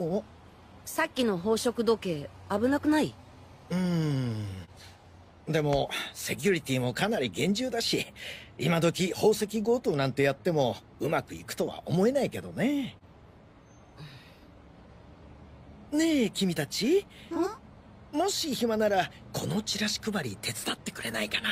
おさっきの宝飾時計危なくないうーんでもセキュリティもかなり厳重だし今時宝石強盗なんてやってもうまくいくとは思えないけどねねえ君たちもし暇ならこのチラシ配り手伝ってくれないかな